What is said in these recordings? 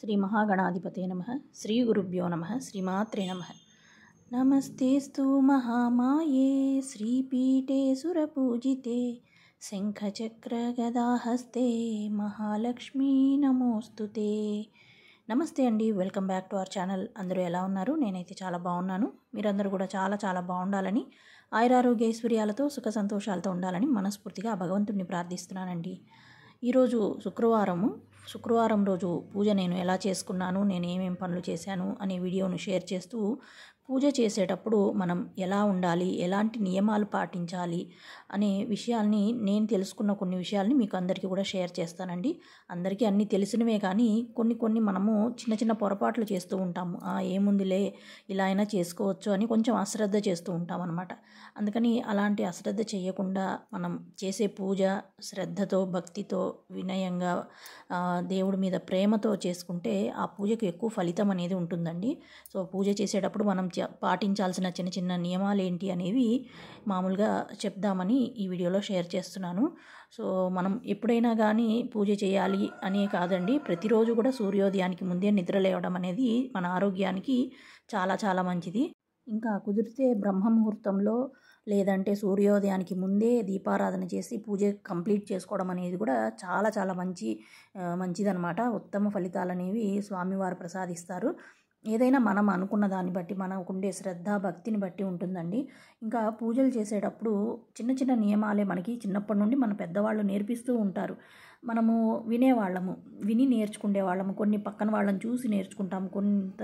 శ్రీ మహాగణాధిపతే నమ శ్రీ గురుభ్యో నమ శ్రీమాత్రే నమ నమస్తేస్తు మహామాయే శ్రీపీఠే సురపూజితే శంఖచక్రగదాహస్తే మహాలక్ష్మీ నమోస్తు నమస్తే అండి welcome back to our channel అందరూ ఎలా ఉన్నారు నేనైతే చాలా బాగున్నాను మీరందరూ కూడా చాలా చాలా బాగుండాలని ఆయురారోగ్య ఐశ్వర్యాలతో సుఖ సంతోషాలతో ఉండాలని మనస్ఫూర్తిగా భగవంతుడిని ప్రార్థిస్తున్నానండి ఈరోజు శుక్రవారము శుక్రవారం రోజు పూజ నేను ఎలా చేసుకున్నాను నేను ఏమేమి పనులు చేశాను అనే వీడియోను షేర్ చేస్తూ పూజ చేసేటప్పుడు మనం ఎలా ఉండాలి ఎలాంటి నియమాలు పాటించాలి అనే విషయాల్ని నేను తెలుసుకున్న కొన్ని విషయాల్ని మీకు అందరికీ కూడా షేర్ చేస్తానండి అందరికీ అన్నీ తెలిసినవే కానీ కొన్ని కొన్ని మనము చిన్న చిన్న పొరపాట్లు చేస్తూ ఉంటాము ఏముందిలే ఇలా అయినా చేసుకోవచ్చు అని కొంచెం అశ్రద్ధ చేస్తూ ఉంటాం అనమాట అందుకని అలాంటి అశ్రద్ధ చేయకుండా మనం చేసే పూజ శ్రద్ధతో భక్తితో వినయంగా దేవుడి మీద ప్రేమతో చేసుకుంటే ఆ పూజకు ఎక్కువ ఫలితం అనేది ఉంటుందండి సో పూజ చేసేటప్పుడు మనం మధ్య పాటించాల్సిన చిన్న చిన్న నియమాలు ఏంటి అనేవి మామూలుగా చెప్దామని ఈ వీడియోలో షేర్ చేస్తున్నాను సో మనం ఎప్పుడైనా కానీ పూజ చేయాలి అనే కాదండి ప్రతిరోజు కూడా సూర్యోదయానికి ముందే నిద్ర లేవడం అనేది మన ఆరోగ్యానికి చాలా చాలా మంచిది ఇంకా కుదిరితే బ్రహ్మ ముహూర్తంలో లేదంటే సూర్యోదయానికి ముందే దీపారాధన చేసి పూజ కంప్లీట్ చేసుకోవడం అనేది కూడా చాలా చాలా మంచి మంచిదనమాట ఉత్తమ ఫలితాలు అనేవి స్వామివారు ప్రసాదిస్తారు ఏదైనా మనం అనుకున్న దాన్ని బట్టి మనకు ఉండే శ్రద్ధ భక్తిని బట్టి ఉంటుందండి ఇంకా పూజలు చేసేటప్పుడు చిన్న చిన్న నియమాలే మనకి చిన్నప్పటి నుండి మన పెద్దవాళ్ళు నేర్పిస్తూ ఉంటారు మనము వినేవాళ్ళము విని నేర్చుకునే వాళ్ళము కొన్ని పక్కన వాళ్ళని చూసి నేర్చుకుంటాము కొంత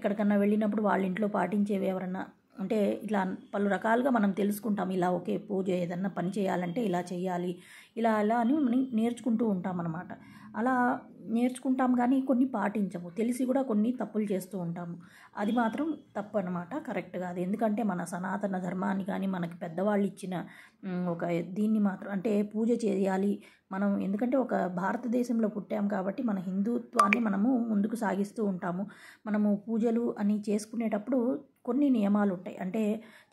ఎక్కడికన్నా వెళ్ళినప్పుడు వాళ్ళ ఇంట్లో పాటించేవి ఎవరన్నా అంటే ఇట్లా పలు రకాలుగా మనం తెలుసుకుంటాం ఇలా ఓకే పూజ ఏదన్నా పని చేయాలంటే ఇలా చేయాలి ఇలా అలా అని మనం నేర్చుకుంటూ ఉంటాం అనమాట అలా నేర్చుకుంటాం కానీ కొన్ని పాటించము తెలిసి కూడా కొన్ని తప్పులు చేస్తూ ఉంటాము అది మాత్రం తప్పు అనమాట కరెక్ట్ కాదు ఎందుకంటే మన సనాతన ధర్మాన్ని కానీ మనకి పెద్దవాళ్ళు ఇచ్చిన ఒక దీన్ని మాత్రం అంటే పూజ చేయాలి మనం ఎందుకంటే ఒక భారతదేశంలో పుట్టాం కాబట్టి మన హిందుత్వాన్ని మనము ముందుకు సాగిస్తూ ఉంటాము మనము పూజలు అని చేసుకునేటప్పుడు కొన్ని నియమాలు ఉంటాయి అంటే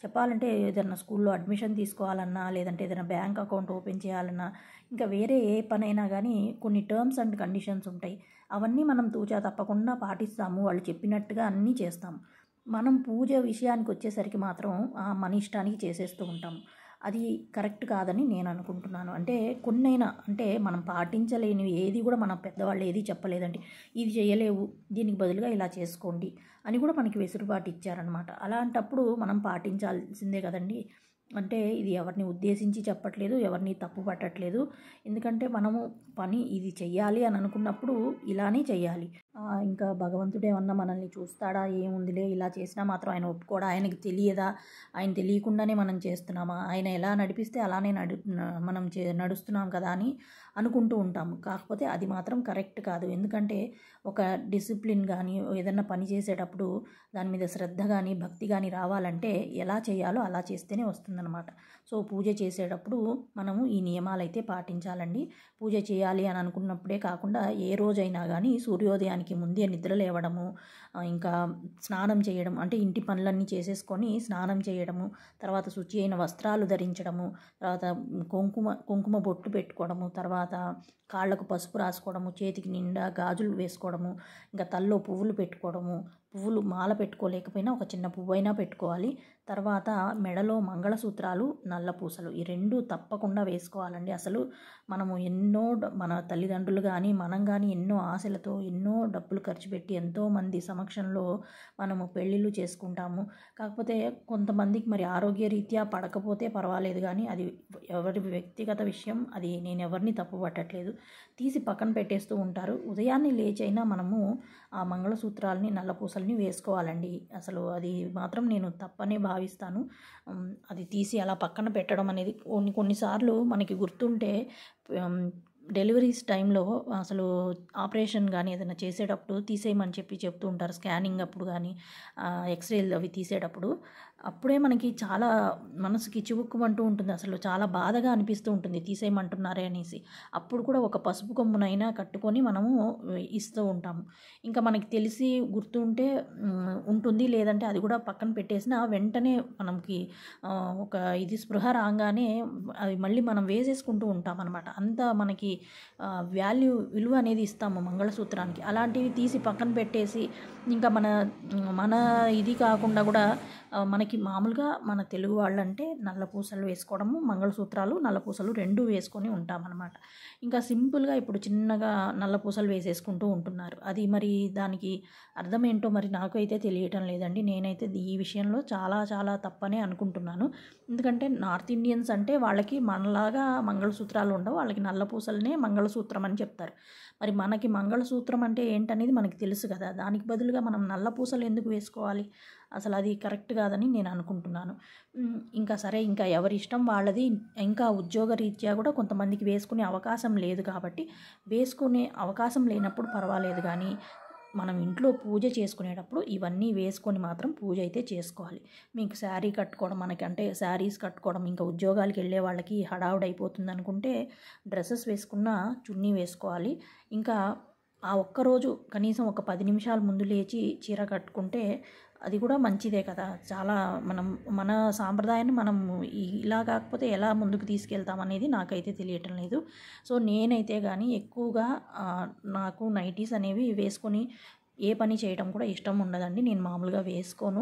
చెప్పాలంటే ఏదైనా స్కూల్లో అడ్మిషన్ తీసుకోవాలన్నా లేదంటే ఏదైనా బ్యాంక్ అకౌంట్ ఓపెన్ చేయాలన్నా ఇంకా వేరే ఏ పనైనా కానీ కొన్ని టర్మ్స్ అండ్ కండిషన్స్ ఉంటాయి అవన్నీ మనం తూచా తప్పకుండా పాటిస్తాము వాళ్ళు చెప్పినట్టుగా అన్నీ చేస్తాము మనం పూజ విషయానికి వచ్చేసరికి మాత్రం మన ఇష్టానికి చేసేస్తూ ఉంటాము అది కరెక్ట్ కాదని నేను అనుకుంటున్నాను అంటే కొన్నైనా అంటే మనం పాటించలేనివి ఏది కూడా మన పెద్దవాళ్ళు ఏది చెప్పలేదండి ఇది చేయలేవు దీనికి బదులుగా ఇలా చేసుకోండి అని కూడా మనకి వెసులుబాటు ఇచ్చారనమాట అలాంటప్పుడు మనం పాటించాల్సిందే కదండి అంటే ఇది ఎవరిని ఉద్దేశించి చెప్పట్లేదు ఎవరిని తప్పు పట్టట్లేదు ఎందుకంటే మనము పని ఇది చెయ్యాలి అని అనుకున్నప్పుడు ఇలానే చెయ్యాలి ఇంకా భగవంతుడే ఏమన్నా మనల్ని చూస్తాడా ఏముందిలే ఇలా చేసినా మాత్రం ఆయన ఒప్పుకోడా ఆయనకి తెలియదా ఆయన తెలియకుండానే మనం చేస్తున్నామా ఆయన ఎలా నడిపిస్తే అలానే నడు మనం చే నడుస్తున్నాం కదా అని అనుకుంటూ ఉంటాము కాకపోతే అది మాత్రం కరెక్ట్ కాదు ఎందుకంటే ఒక డిసిప్లిన్ కానీ ఏదన్నా పని చేసేటప్పుడు దాని మీద శ్రద్ధ కానీ భక్తి కానీ రావాలంటే ఎలా చేయాలో అలా చేస్తేనే వస్తుంది ఉంటుందన్నమాట సో పూజ చేసేటప్పుడు మనము ఈ నియమాలు అయితే పాటించాలండి పూజ చేయాలి అని అనుకున్నప్పుడే కాకుండా ఏ రోజైనా కానీ సూర్యోదయానికి ముందే నిద్ర లేవడము ఇంకా స్నానం చేయడం అంటే ఇంటి పనులన్నీ చేసేసుకొని స్నానం చేయడము తర్వాత శుచి అయిన వస్త్రాలు ధరించడము తర్వాత కుంకుమ కుంకుమ బొట్టు పెట్టుకోవడము తర్వాత కాళ్లకు పసుపు రాసుకోవడము చేతికి నిండా గాజులు వేసుకోవడము ఇంకా తల్లో పువ్వులు పెట్టుకోవడము పువ్వులు మాల పెట్టుకోలేకపోయినా ఒక చిన్న పువ్వు అయినా పెట్టుకోవాలి తర్వాత మెడలో మంగళసూత్రాలు నల్లపూసలు ఈ రెండు తప్పకుండా వేసుకోవాలండి అసలు మనము ఎన్నో మన తల్లిదండ్రులు కానీ మనం కానీ ఎన్నో ఆశలతో ఎన్నో డబ్బులు ఖర్చు పెట్టి ఎంతోమంది సమక్షంలో మనము పెళ్ళిళ్ళు చేసుకుంటాము కాకపోతే కొంతమందికి మరి ఆరోగ్య రీత్యా పడకపోతే పర్వాలేదు కానీ అది ఎవరి వ్యక్తిగత విషయం అది నేను ఎవరిని తప్పుపట్టట్లేదు తీసి పక్కన పెట్టేస్తూ ఉంటారు ఉదయాన్నే లేచైనా మనము ఆ మంగళసూత్రాలని నల్లపూసల్ని వేసుకోవాలండి అసలు అది మాత్రం నేను తప్పనే భావి భావిస్తాను అది తీసి అలా పక్కన పెట్టడం అనేది కొన్ని కొన్నిసార్లు మనకి గుర్తుంటే డెలివరీస్ టైంలో అసలు ఆపరేషన్ కానీ ఏదైనా చేసేటప్పుడు తీసేయమని చెప్పి చెప్తూ ఉంటారు స్కానింగ్ అప్పుడు కానీ ఎక్స్రేలు అవి తీసేటప్పుడు అప్పుడే మనకి చాలా మనసుకి చివుక్కుమంటూ ఉంటుంది అసలు చాలా బాధగా అనిపిస్తూ ఉంటుంది తీసేయమంటున్నారే అనేసి అప్పుడు కూడా ఒక పసుపు కొమ్మునైనా కట్టుకొని మనము ఇస్తూ ఉంటాము ఇంకా మనకి తెలిసి గుర్తు ఉంటే ఉంటుంది లేదంటే అది కూడా పక్కన పెట్టేసిన వెంటనే మనకి ఒక ఇది స్పృహ రాగానే అది మళ్ళీ మనం వేసేసుకుంటూ ఉంటాం అనమాట అంత మనకి వాల్యూ విలువ అనేది ఇస్తాము మంగళసూత్రానికి అలాంటివి తీసి పక్కన పెట్టేసి ఇంకా మన మన ఇది కాకుండా కూడా మనకి మామూలుగా మన తెలుగు వాళ్ళంటే నల్లపూసలు వేసుకోవడము మంగళసూత్రాలు నల్లపూసలు రెండు వేసుకొని ఉంటామన్నమాట ఇంకా సింపుల్గా ఇప్పుడు చిన్నగా నల్లపూసలు వేసేసుకుంటూ ఉంటున్నారు అది మరి దానికి అర్థం ఏంటో మరి నాకైతే తెలియటం లేదండి నేనైతే ఈ విషయంలో చాలా చాలా తప్పనే అనుకుంటున్నాను ఎందుకంటే నార్త్ ఇండియన్స్ అంటే వాళ్ళకి మనలాగా మంగళసూత్రాలు ఉండవు వాళ్ళకి నల్లపూసలనే మంగళసూత్రం అని చెప్తారు మరి మనకి మంగళసూత్రం అంటే ఏంటనేది మనకి తెలుసు కదా దానికి బదులుగా మనం నల్ల పూసలు ఎందుకు వేసుకోవాలి అసలు అది కరెక్ట్ కాదని నేను అనుకుంటున్నాను ఇంకా సరే ఇంకా ఎవరి ఇష్టం వాళ్ళది ఇంకా ఉద్యోగ రీత్యా కూడా కొంతమందికి వేసుకునే అవకాశం లేదు కాబట్టి వేసుకునే అవకాశం లేనప్పుడు పర్వాలేదు కానీ మనం ఇంట్లో పూజ చేసుకునేటప్పుడు ఇవన్నీ వేసుకొని మాత్రం పూజ అయితే చేసుకోవాలి మీకు శారీ కట్టుకోవడం మనకి అంటే శారీస్ కట్టుకోవడం ఇంకా ఉద్యోగాలకు వెళ్ళే వాళ్ళకి హడావుడైపోతుంది అనుకుంటే డ్రెస్సెస్ వేసుకున్న చున్నీ వేసుకోవాలి ఇంకా ఆ ఒక్కరోజు కనీసం ఒక పది నిమిషాల ముందు లేచి చీర కట్టుకుంటే అది కూడా మంచిదే కదా చాలా మనం మన సాంప్రదాయాన్ని మనం ఇలా కాకపోతే ఎలా ముందుకు తీసుకెళ్తాం అనేది నాకైతే తెలియటం లేదు సో నేనైతే కానీ ఎక్కువగా నాకు నైటీస్ అనేవి వేసుకొని ఏ పని చేయడం కూడా ఇష్టం ఉండదండి నేను మామూలుగా వేసుకోను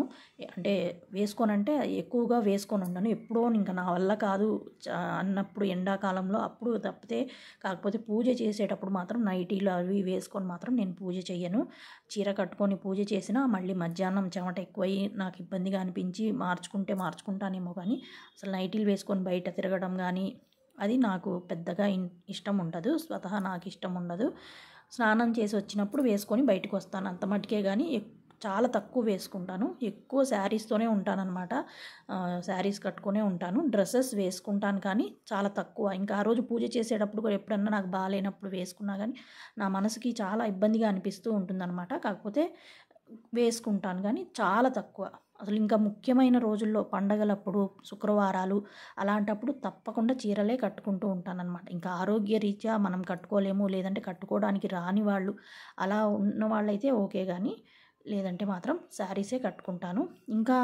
అంటే వేసుకోనంటే ఎక్కువగా వేసుకొని ఉండను ఎప్పుడో ఇంకా నా వల్ల కాదు అన్నప్పుడు ఎండాకాలంలో అప్పుడు తప్పితే కాకపోతే పూజ చేసేటప్పుడు మాత్రం నైటీలు అవి వేసుకొని మాత్రం నేను పూజ చేయను చీర కట్టుకొని పూజ చేసినా మళ్ళీ మధ్యాహ్నం చెమట ఎక్కువయ్యి నాకు ఇబ్బందిగా అనిపించి మార్చుకుంటే మార్చుకుంటానేమో కానీ అసలు నైటీలు వేసుకొని బయట తిరగడం కానీ అది నాకు పెద్దగా ఇష్టం ఉండదు స్వతహా నాకు ఇష్టం ఉండదు స్నానం చేసి వచ్చినప్పుడు వేసుకొని బయటకు వస్తాను అంత మటుకే కానీ చాలా తక్కువ వేసుకుంటాను ఎక్కువ శారీస్తోనే ఉంటానన్నమాట శారీస్ కట్టుకునే ఉంటాను డ్రెస్సెస్ వేసుకుంటాను కానీ చాలా తక్కువ ఇంకా ఆ రోజు పూజ చేసేటప్పుడు కూడా ఎప్పుడన్నా నాకు బాగాలేనప్పుడు వేసుకున్నా కానీ నా మనసుకి చాలా ఇబ్బందిగా అనిపిస్తూ ఉంటుందన్నమాట కాకపోతే వేసుకుంటాను కానీ చాలా తక్కువ అసలు ఇంకా ముఖ్యమైన రోజుల్లో పండగలప్పుడు శుక్రవారాలు అలాంటప్పుడు తప్పకుండా చీరలే కట్టుకుంటూ ఉంటానన్నమాట ఇంకా ఆరోగ్య రీత్యా మనం కట్టుకోలేము లేదంటే కట్టుకోవడానికి రాని వాళ్ళు అలా ఉన్న వాళ్ళైతే ఓకే కానీ లేదంటే మాత్రం శారీసే కట్టుకుంటాను ఇంకా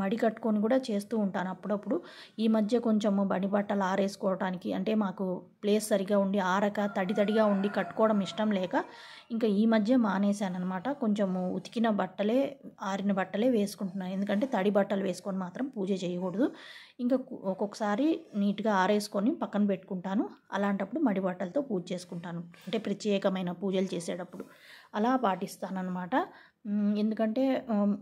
మడి కట్టుకొని కూడా చేస్తూ ఉంటాను అప్పుడప్పుడు ఈ మధ్య కొంచెము బడి బట్టలు ఆరేసుకోవటానికి అంటే మాకు ప్లేస్ సరిగా ఉండి ఆరక తడి తడిగా ఉండి కట్టుకోవడం ఇష్టం లేక ఇంకా ఈ మధ్య మానేశాను అనమాట కొంచెము ఉతికిన బట్టలే ఆరిన బట్టలే వేసుకుంటున్నాను ఎందుకంటే తడి బట్టలు వేసుకొని మాత్రం పూజ చేయకూడదు ఇంకా ఒక్కొక్కసారి నీట్గా ఆరేసుకొని పక్కన పెట్టుకుంటాను అలాంటప్పుడు మడి బట్టలతో పూజ చేసుకుంటాను అంటే ప్రత్యేకమైన పూజలు చేసేటప్పుడు అలా అనమాట ఎందుకంటే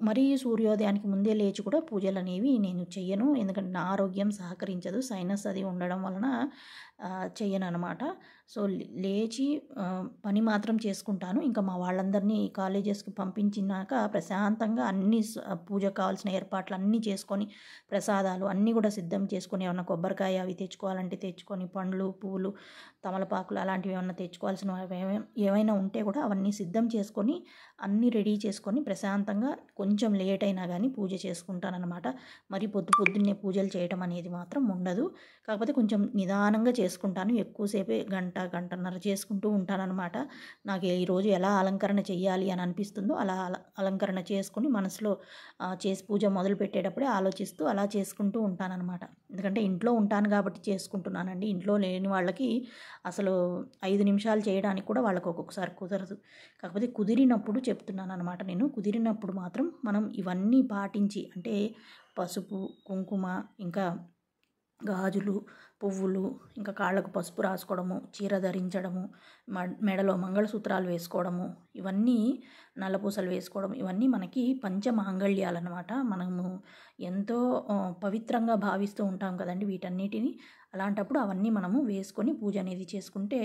మరీ సూర్యోదయానికి ముందే లేచి కూడా పూజలు అనేవి నేను చెయ్యను ఎందుకంటే నా ఆరోగ్యం సహకరించదు సైనస్ అది ఉండడం వలన చేయను అనమాట సో లేచి పని మాత్రం చేసుకుంటాను ఇంకా మా వాళ్ళందరినీ కాలేజెస్కి పంపించినాక ప్రశాంతంగా అన్ని పూజకు కావాల్సిన ఏర్పాట్లు అన్నీ చేసుకొని ప్రసాదాలు అన్నీ కూడా సిద్ధం చేసుకొని ఏమన్నా కొబ్బరికాయ అవి తెచ్చుకోవాలంటే తెచ్చుకొని పండ్లు పూలు తమలపాకులు అలాంటివి ఏమన్నా తెచ్చుకోవాల్సిన ఏవైనా ఉంటే కూడా అవన్నీ సిద్ధం చేసుకొని అన్నీ రెడీ చేసుకొని ప్రశాంతంగా కొంచెం లేట్ అయినా కానీ పూజ చేసుకుంటానన్నమాట మరి పొద్దు పొద్దున్నే పూజలు చేయటం అనేది మాత్రం ఉండదు కాకపోతే కొంచెం నిదానంగా చే చేసుకుంటాను ఎక్కువసేపే గంట గంటన్నర చేసుకుంటూ ఉంటానన్నమాట నాకు ఈరోజు ఎలా అలంకరణ చేయాలి అని అనిపిస్తుందో అలా అలంకరణ చేసుకుని మనసులో చేసి పూజ మొదలు పెట్టేటప్పుడే ఆలోచిస్తూ అలా చేసుకుంటూ ఉంటానన్నమాట ఎందుకంటే ఇంట్లో ఉంటాను కాబట్టి చేసుకుంటున్నానండి ఇంట్లో లేని వాళ్ళకి అసలు ఐదు నిమిషాలు చేయడానికి కూడా వాళ్ళకి ఒక్కొక్కసారి కుదరదు కాకపోతే కుదిరినప్పుడు చెప్తున్నాను అనమాట నేను కుదిరినప్పుడు మాత్రం మనం ఇవన్నీ పాటించి అంటే పసుపు కుంకుమ ఇంకా గాజులు పువ్వులు ఇంకా కాళ్ళకు పసుపు రాసుకోవడము చీర ధరించడము మెడలో మంగళసూత్రాలు వేసుకోవడము ఇవన్నీ నల్లపూసలు వేసుకోవడం ఇవన్నీ మనకి పంచమాంగళ్యాలు అనమాట మనము ఎంతో పవిత్రంగా భావిస్తూ ఉంటాం కదండి వీటన్నిటిని అలాంటప్పుడు అవన్నీ మనము వేసుకొని పూజ అనేది చేసుకుంటే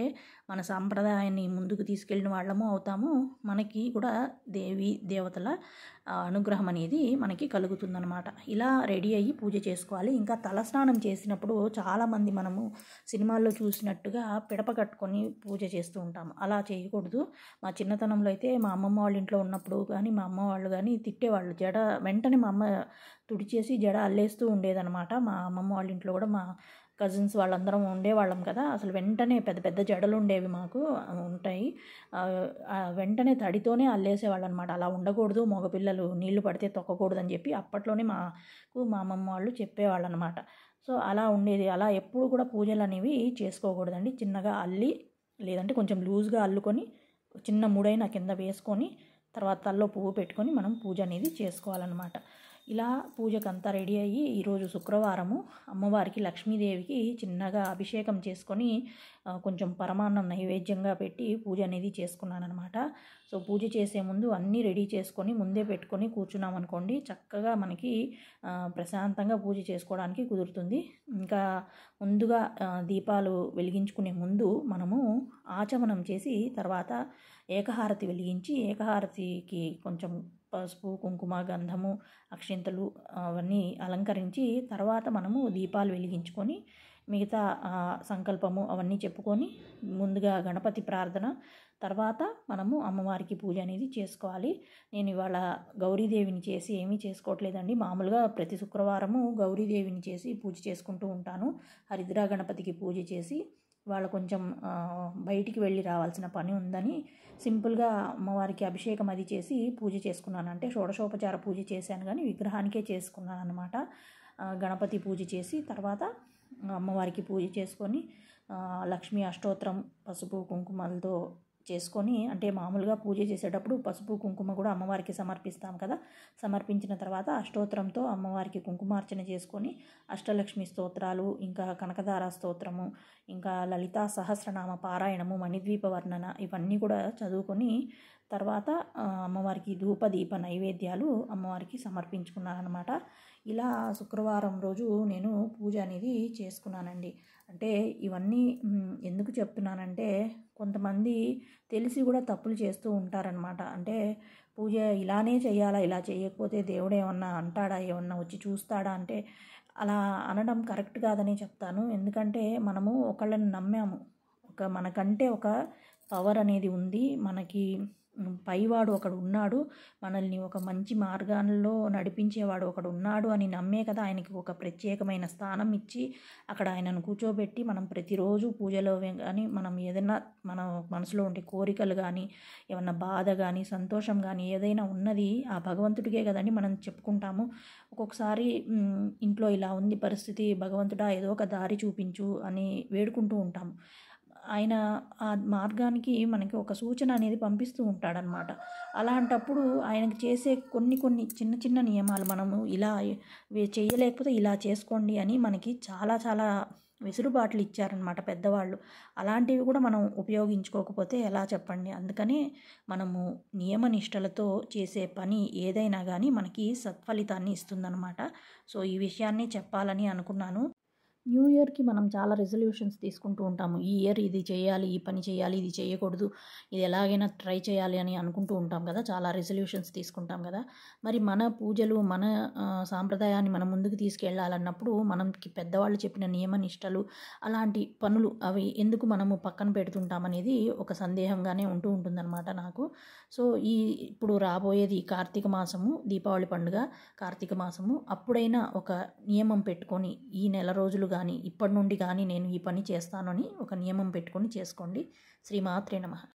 మన సాంప్రదాయాన్ని ముందుకు తీసుకెళ్ళిన వాళ్ళము అవుతాము మనకి కూడా దేవి దేవతల అనుగ్రహం అనేది మనకి కలుగుతుందనమాట ఇలా రెడీ అయ్యి పూజ చేసుకోవాలి ఇంకా తలస్నానం చేసినప్పుడు చాలామంది చాలామంది మనము సినిమాల్లో చూసినట్టుగా పిడప కట్టుకొని పూజ చేస్తూ ఉంటాం అలా చేయకూడదు మా చిన్నతనంలో అయితే మా అమ్మమ్మ వాళ్ళ ఇంట్లో ఉన్నప్పుడు కానీ మా అమ్మ వాళ్ళు కానీ తిట్టేవాళ్ళు జడ వెంటనే మా అమ్మ తుడిచేసి జడ అల్లేస్తూ ఉండేదనమాట మా అమ్మమ్మ వాళ్ళ ఇంట్లో కూడా మా కజిన్స్ వాళ్ళందరం ఉండేవాళ్ళం కదా అసలు వెంటనే పెద్ద పెద్ద జడలు ఉండేవి మాకు ఉంటాయి వెంటనే తడితోనే అల్లేసేవాళ్ళు అనమాట అలా ఉండకూడదు మగపిల్లలు నీళ్లు పడితే తొక్కకూడదు అని చెప్పి అప్పట్లోనే మాకు మా అమ్మమ్మ వాళ్ళు చెప్పేవాళ్ళు అనమాట సో అలా ఉండేది అలా ఎప్పుడు కూడా పూజలు అనేవి చేసుకోకూడదండి చిన్నగా అల్లి లేదంటే కొంచెం లూజ్గా అల్లుకొని చిన్న ముడైన కింద వేసుకొని తర్వాత తల్లో పువ్వు పెట్టుకొని మనం పూజ అనేది చేసుకోవాలన్నమాట ఇలా పూజకంతా రెడీ అయ్యి ఈరోజు శుక్రవారము అమ్మవారికి లక్ష్మీదేవికి చిన్నగా అభిషేకం చేసుకొని కొంచెం పరమాన్నం నైవేద్యంగా పెట్టి పూజ అనేది చేసుకున్నానమాట సో పూజ చేసే ముందు అన్నీ రెడీ చేసుకొని ముందే పెట్టుకొని కూర్చున్నాం అనుకోండి చక్కగా మనకి ప్రశాంతంగా పూజ చేసుకోవడానికి కుదురుతుంది ఇంకా ముందుగా దీపాలు వెలిగించుకునే ముందు మనము ఆచమనం చేసి తర్వాత ఏకహారతి వెలిగించి ఏకహారతికి కొంచెం పసుపు కుంకుమ గంధము అక్షింతలు అవన్నీ అలంకరించి తర్వాత మనము దీపాలు వెలిగించుకొని మిగతా సంకల్పము అవన్నీ చెప్పుకొని ముందుగా గణపతి ప్రార్థన తర్వాత మనము అమ్మవారికి పూజ అనేది చేసుకోవాలి నేను ఇవాళ గౌరీదేవిని చేసి ఏమీ చేసుకోవట్లేదండి మామూలుగా ప్రతి శుక్రవారము గౌరీదేవిని చేసి పూజ చేసుకుంటూ ఉంటాను హరిద్రా గణపతికి పూజ చేసి వాళ్ళు కొంచెం బయటికి వెళ్ళి రావాల్సిన పని ఉందని సింపుల్గా అమ్మవారికి అభిషేకం అది చేసి పూజ చేసుకున్నాను అంటే షోడశోపచార పూజ చేశాను కానీ విగ్రహానికే చేసుకున్నాను అనమాట గణపతి పూజ చేసి తర్వాత అమ్మవారికి పూజ చేసుకొని లక్ష్మీ అష్టోత్తరం పసుపు కుంకుమలతో చేసుకొని అంటే మామూలుగా పూజ చేసేటప్పుడు పసుపు కుంకుమ కూడా అమ్మవారికి సమర్పిస్తాం కదా సమర్పించిన తర్వాత అష్టోత్తరంతో అమ్మవారికి కుంకుమార్చన చేసుకొని అష్టలక్ష్మి స్తోత్రాలు ఇంకా కనకదార స్తోత్రము ఇంకా లలితా సహస్రనామ పారాయణము మణిద్వీప వర్ణన ఇవన్నీ కూడా చదువుకొని తర్వాత అమ్మవారికి ధూపదీప నైవేద్యాలు అమ్మవారికి సమర్పించుకున్నారనమాట ఇలా శుక్రవారం రోజు నేను పూజ అనేది చేసుకున్నానండి అంటే ఇవన్నీ ఎందుకు చెప్తున్నానంటే కొంతమంది తెలిసి కూడా తప్పులు చేస్తూ ఉంటారనమాట అంటే పూజ ఇలానే చేయాలా ఇలా చేయకపోతే దేవుడు ఏమన్నా అంటాడా ఏమన్నా వచ్చి చూస్తాడా అంటే అలా అనడం కరెక్ట్ కాదని చెప్తాను ఎందుకంటే మనము ఒకళ్ళని నమ్మాము ఒక మనకంటే ఒక పవర్ అనేది ఉంది మనకి పైవాడు ఒకడు ఉన్నాడు మనల్ని ఒక మంచి మార్గాల్లో నడిపించేవాడు ఒకడు ఉన్నాడు అని నమ్మే కదా ఆయనకి ఒక ప్రత్యేకమైన స్థానం ఇచ్చి అక్కడ ఆయనను కూర్చోబెట్టి మనం ప్రతిరోజు పూజలో కానీ మనం ఏదైనా మన మనసులో ఉండే కోరికలు కానీ ఏమన్నా బాధ కానీ సంతోషం కానీ ఏదైనా ఉన్నది ఆ భగవంతుడికే కదండి మనం చెప్పుకుంటాము ఒక్కొక్కసారి ఇంట్లో ఇలా ఉంది పరిస్థితి భగవంతుడా ఏదో ఒక దారి చూపించు అని వేడుకుంటూ ఉంటాము ఆయన ఆ మార్గానికి మనకి ఒక సూచన అనేది పంపిస్తూ ఉంటాడనమాట అలాంటప్పుడు ఆయనకు చేసే కొన్ని కొన్ని చిన్న చిన్న నియమాలు మనము ఇలా చేయలేకపోతే ఇలా చేసుకోండి అని మనకి చాలా చాలా వెసులుబాట్లు ఇచ్చారనమాట పెద్దవాళ్ళు అలాంటివి కూడా మనం ఉపయోగించుకోకపోతే ఎలా చెప్పండి అందుకనే మనము నియమనిష్టలతో చేసే పని ఏదైనా కానీ మనకి సత్ఫలితాన్ని ఇస్తుందన్నమాట సో ఈ విషయాన్ని చెప్పాలని అనుకున్నాను న్యూ ఇయర్కి మనం చాలా రెజల్యూషన్స్ తీసుకుంటూ ఉంటాము ఈ ఇయర్ ఇది చేయాలి ఈ పని చేయాలి ఇది చేయకూడదు ఇది ఎలాగైనా ట్రై చేయాలి అని అనుకుంటూ ఉంటాం కదా చాలా రెజల్యూషన్స్ తీసుకుంటాం కదా మరి మన పూజలు మన సాంప్రదాయాన్ని మనం ముందుకు తీసుకెళ్ళాలన్నప్పుడు మనకి పెద్దవాళ్ళు చెప్పిన నియమ నిష్టలు అలాంటి పనులు అవి ఎందుకు మనము పక్కన పెడుతుంటామనేది ఒక సందేహంగానే ఉంటూ ఉంటుందన్నమాట నాకు సో ఈ ఇప్పుడు రాబోయేది కార్తీక మాసము దీపావళి పండుగ కార్తీక మాసము అప్పుడైనా ఒక నియమం పెట్టుకొని ఈ నెల రోజులు కానీ ఇప్పటి నుండి కానీ నేను ఈ పని చేస్తానని ఒక నియమం పెట్టుకొని చేసుకోండి శ్రీమాత్రే నమ